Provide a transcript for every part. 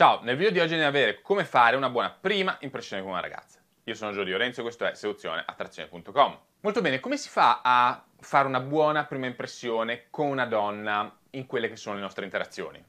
Ciao, nel video di oggi andiamo a vedere come fare una buona prima impressione con una ragazza. Io sono Giorgio Lorenzo e questo è seduzioneattrazione.com. Molto bene, come si fa a fare una buona prima impressione con una donna in quelle che sono le nostre interazioni?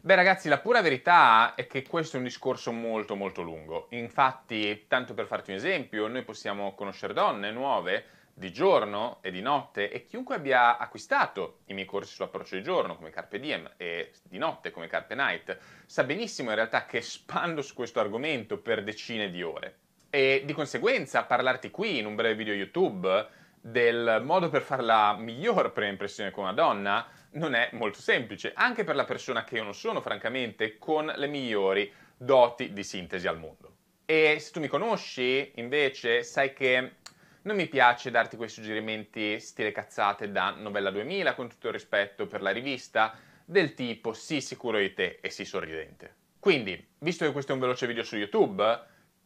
Beh ragazzi, la pura verità è che questo è un discorso molto molto lungo. Infatti, tanto per farti un esempio, noi possiamo conoscere donne nuove di giorno e di notte e chiunque abbia acquistato i miei corsi sull'approccio di giorno come Carpe Diem e di notte come Carpe Night sa benissimo in realtà che spando su questo argomento per decine di ore e di conseguenza parlarti qui in un breve video YouTube del modo per fare la miglior prima impressione con una donna non è molto semplice, anche per la persona che io non sono francamente con le migliori doti di sintesi al mondo. E se tu mi conosci, invece, sai che non mi piace darti quei suggerimenti stile cazzate da Novella 2000, con tutto il rispetto per la rivista, del tipo sii sicuro di te e sii sorridente. Quindi, visto che questo è un veloce video su YouTube,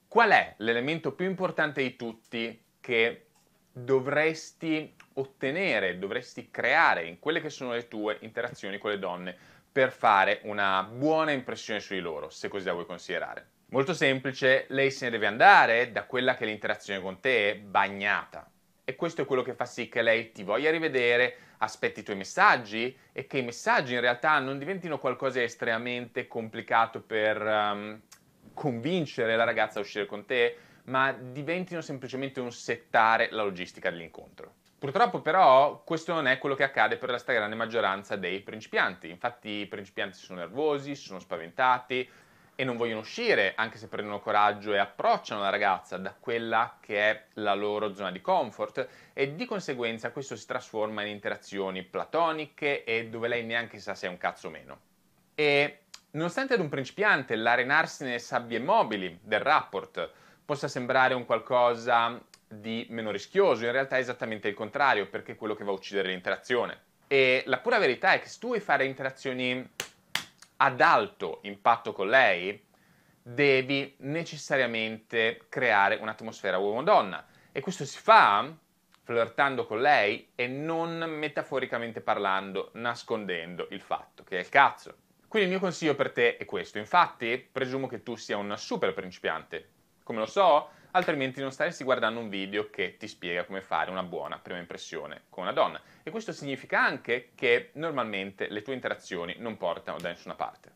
qual è l'elemento più importante di tutti che dovresti ottenere, dovresti creare in quelle che sono le tue interazioni con le donne per fare una buona impressione su di loro, se così la vuoi considerare? Molto semplice, lei se ne deve andare da quella che è l'interazione con te è bagnata. E questo è quello che fa sì che lei ti voglia rivedere, aspetti i tuoi messaggi e che i messaggi in realtà non diventino qualcosa di estremamente complicato per um, convincere la ragazza a uscire con te, ma diventino semplicemente un settare la logistica dell'incontro. Purtroppo però questo non è quello che accade per la stragrande maggioranza dei principianti, infatti i principianti sono nervosi, sono spaventati, e non vogliono uscire, anche se prendono coraggio e approcciano la ragazza da quella che è la loro zona di comfort e di conseguenza questo si trasforma in interazioni platoniche e dove lei neanche sa se è un cazzo o meno. E nonostante ad un principiante l'arenarsi nelle sabbie mobili del rapport possa sembrare un qualcosa di meno rischioso, in realtà è esattamente il contrario, perché è quello che va a uccidere l'interazione. E la pura verità è che se tu vuoi fare interazioni ad alto impatto con lei, devi necessariamente creare un'atmosfera uomo-donna. E questo si fa flirtando con lei e non metaforicamente parlando, nascondendo il fatto che è il cazzo. Quindi il mio consiglio per te è questo. Infatti, presumo che tu sia un super principiante. Come lo so? altrimenti non staresti guardando un video che ti spiega come fare una buona prima impressione con una donna. E questo significa anche che normalmente le tue interazioni non portano da nessuna parte.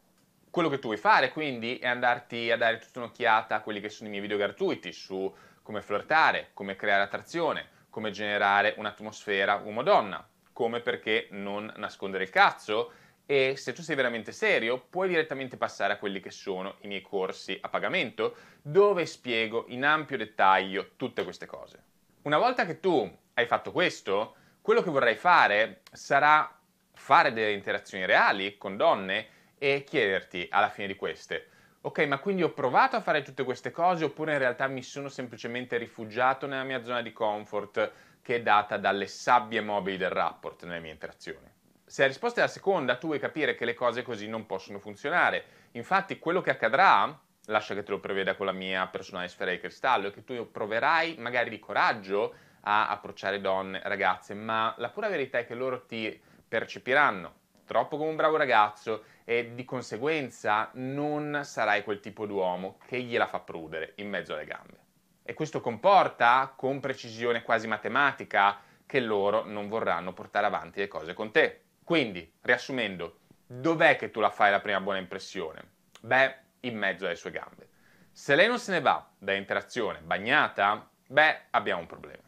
Quello che tu vuoi fare quindi è andarti a dare tutta un'occhiata a quelli che sono i miei video gratuiti su come flirtare, come creare attrazione, come generare un'atmosfera uomo-donna, come perché non nascondere il cazzo, e se tu sei veramente serio puoi direttamente passare a quelli che sono i miei corsi a pagamento dove spiego in ampio dettaglio tutte queste cose. Una volta che tu hai fatto questo, quello che vorrai fare sarà fare delle interazioni reali con donne e chiederti alla fine di queste ok, ma quindi ho provato a fare tutte queste cose oppure in realtà mi sono semplicemente rifugiato nella mia zona di comfort che è data dalle sabbie mobili del rapport nelle mie interazioni. Se la risposta è la seconda, tu vuoi capire che le cose così non possono funzionare. Infatti, quello che accadrà, lascia che te lo preveda con la mia personale sfera di cristallo, è che tu proverai magari di coraggio a approcciare donne, ragazze, ma la pura verità è che loro ti percepiranno troppo come un bravo ragazzo e di conseguenza non sarai quel tipo d'uomo che gliela fa prudere in mezzo alle gambe. E questo comporta, con precisione quasi matematica, che loro non vorranno portare avanti le cose con te. Quindi, riassumendo, dov'è che tu la fai la prima buona impressione? Beh, in mezzo alle sue gambe. Se lei non se ne va da interazione bagnata, beh, abbiamo un problema.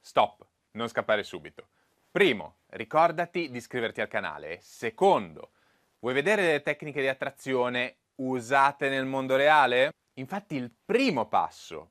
Stop, non scappare subito. Primo, ricordati di iscriverti al canale. Secondo, vuoi vedere le tecniche di attrazione usate nel mondo reale? Infatti il primo passo